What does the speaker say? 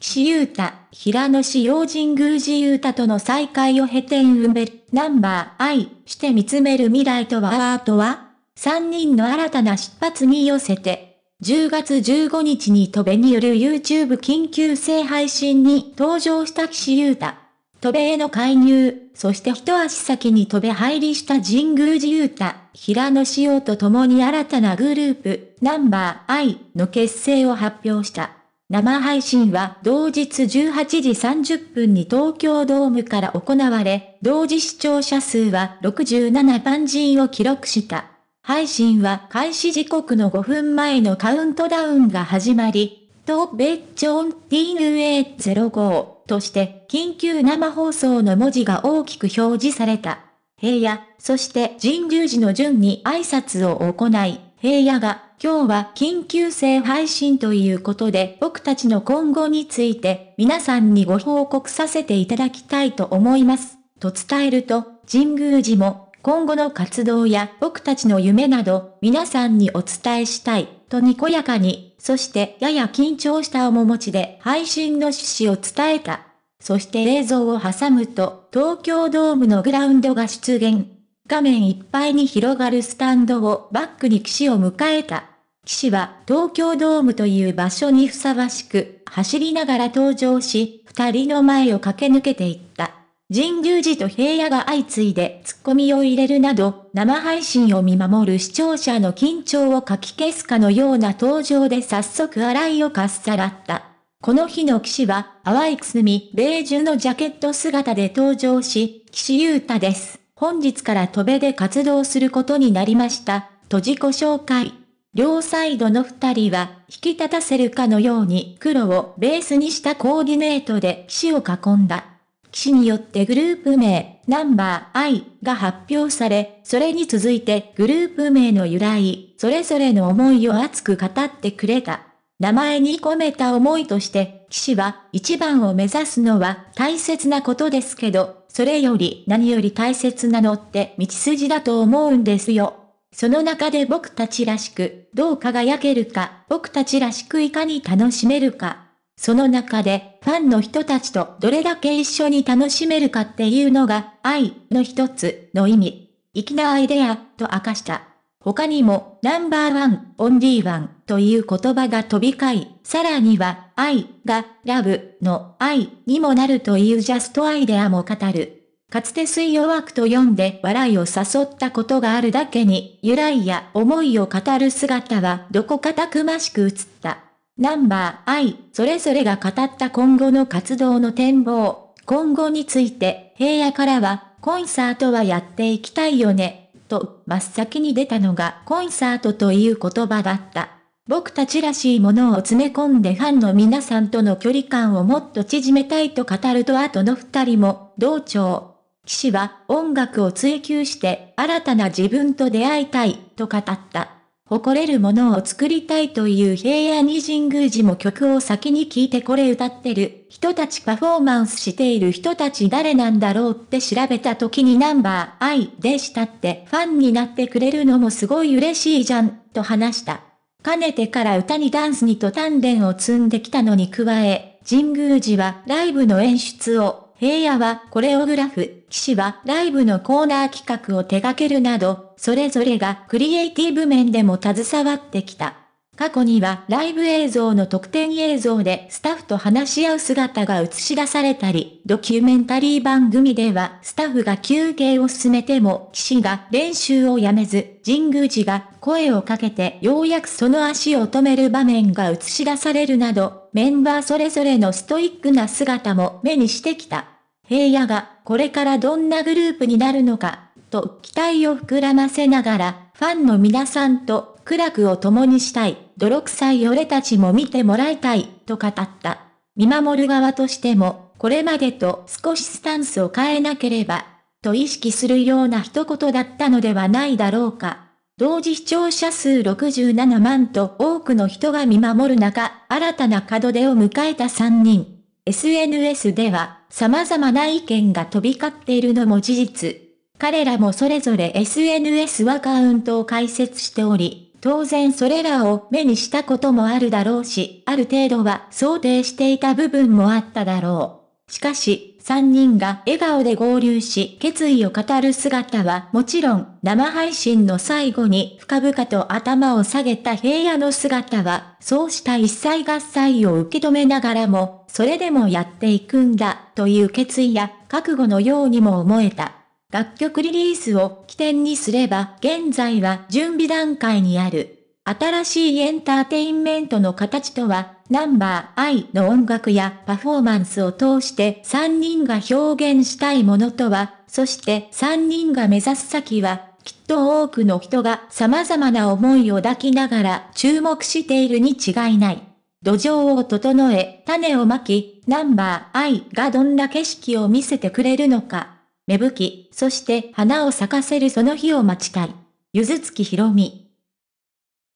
岸優太、平野志陽神宮寺優太との再会を経て埋め、ナンバー愛して見つめる未来とはアートは、3人の新たな出発に寄せて、10月15日に戸べによる YouTube 緊急性配信に登場した岸優太。戸べへの介入、そして一足先に戸べ入りした神宮寺優太、平野志陽と共に新たなグループ、ナンバー愛の結成を発表した。生配信は同日18時30分に東京ドームから行われ、同時視聴者数は67万人を記録した。配信は開始時刻の5分前のカウントダウンが始まり、東米町 DUA05 として緊急生放送の文字が大きく表示された。平野、そして人流時の順に挨拶を行い、平野が今日は緊急性配信ということで僕たちの今後について皆さんにご報告させていただきたいと思います。と伝えると、神宮寺も今後の活動や僕たちの夢など皆さんにお伝えしたいとにこやかに、そしてやや緊張した面持ちで配信の趣旨を伝えた。そして映像を挟むと東京ドームのグラウンドが出現。画面いっぱいに広がるスタンドをバックに騎士を迎えた。騎士は東京ドームという場所にふさわしく、走りながら登場し、二人の前を駆け抜けていった。神宮寺と平野が相次いでツッコミを入れるなど、生配信を見守る視聴者の緊張をかき消すかのような登場で早速洗いをかっさらった。この日の騎士は、淡いくすみ、ベージュのジャケット姿で登場し、騎士優太です。本日から戸部で活動することになりました、と自己紹介。両サイドの二人は、引き立たせるかのように黒をベースにしたコーディネートで騎士を囲んだ。騎士によってグループ名、ナンバー I が発表され、それに続いてグループ名の由来、それぞれの思いを熱く語ってくれた。名前に込めた思いとして、騎士は一番を目指すのは大切なことですけど、それより何より大切なのって道筋だと思うんですよ。その中で僕たちらしく、どう輝けるか、僕たちらしくいかに楽しめるか。その中で、ファンの人たちとどれだけ一緒に楽しめるかっていうのが、愛の一つの意味。粋なアイデア、と明かした。他にも、ナンバーワン、オンリーワンという言葉が飛び交い、さらには、愛が、ラブの愛にもなるというジャストアイデアも語る。かつて水曜枠と呼んで笑いを誘ったことがあるだけに、由来や思いを語る姿はどこかたくましく映った。ナンバー、愛、それぞれが語った今後の活動の展望、今後について、平野からは、コンサートはやっていきたいよね、と、真っ先に出たのがコンサートという言葉だった。僕たちらしいものを詰め込んでファンの皆さんとの距離感をもっと縮めたいと語ると後の二人も、同調。騎士は音楽を追求して新たな自分と出会いたいと語った。誇れるものを作りたいという平野に神宮寺も曲を先に聴いてこれ歌ってる人たちパフォーマンスしている人たち誰なんだろうって調べた時にナンバーアイでしたってファンになってくれるのもすごい嬉しいじゃんと話した。かねてから歌にダンスにと鍛錬を積んできたのに加え、神宮寺はライブの演出を、平野はコレオグラフ、騎士はライブのコーナー企画を手掛けるなど、それぞれがクリエイティブ面でも携わってきた。過去にはライブ映像の特典映像でスタッフと話し合う姿が映し出されたり、ドキュメンタリー番組ではスタッフが休憩を進めても騎士が練習をやめず、神宮寺が声をかけてようやくその足を止める場面が映し出されるなど、メンバーそれぞれのストイックな姿も目にしてきた。平野がこれからどんなグループになるのか、と期待を膨らませながら、ファンの皆さんと苦楽を共にしたい、泥臭い俺たちも見てもらいたい、と語った。見守る側としても、これまでと少しスタンスを変えなければ、と意識するような一言だったのではないだろうか。同時視聴者数67万と多くの人が見守る中、新たな門出を迎えた3人。SNS では、様々な意見が飛び交っているのも事実。彼らもそれぞれ SNS アカウントを開設しており、当然それらを目にしたこともあるだろうし、ある程度は想定していた部分もあっただろう。しかし、3人が笑顔で合流し、決意を語る姿は、もちろん、生配信の最後に、深々と頭を下げた平野の姿は、そうした一切合切を受け止めながらも、それでもやっていくんだ、という決意や、覚悟のようにも思えた。楽曲リリースを起点にすれば、現在は準備段階にある。新しいエンターテインメントの形とは、ナンバー I の音楽やパフォーマンスを通して3人が表現したいものとは、そして3人が目指す先は、きっと多くの人が様々な思いを抱きながら注目しているに違いない。土壌を整え、種をまき、ナンバー I がどんな景色を見せてくれるのか。芽吹き、そして花を咲かせるその日を待ちたい。ゆずつきひろみ。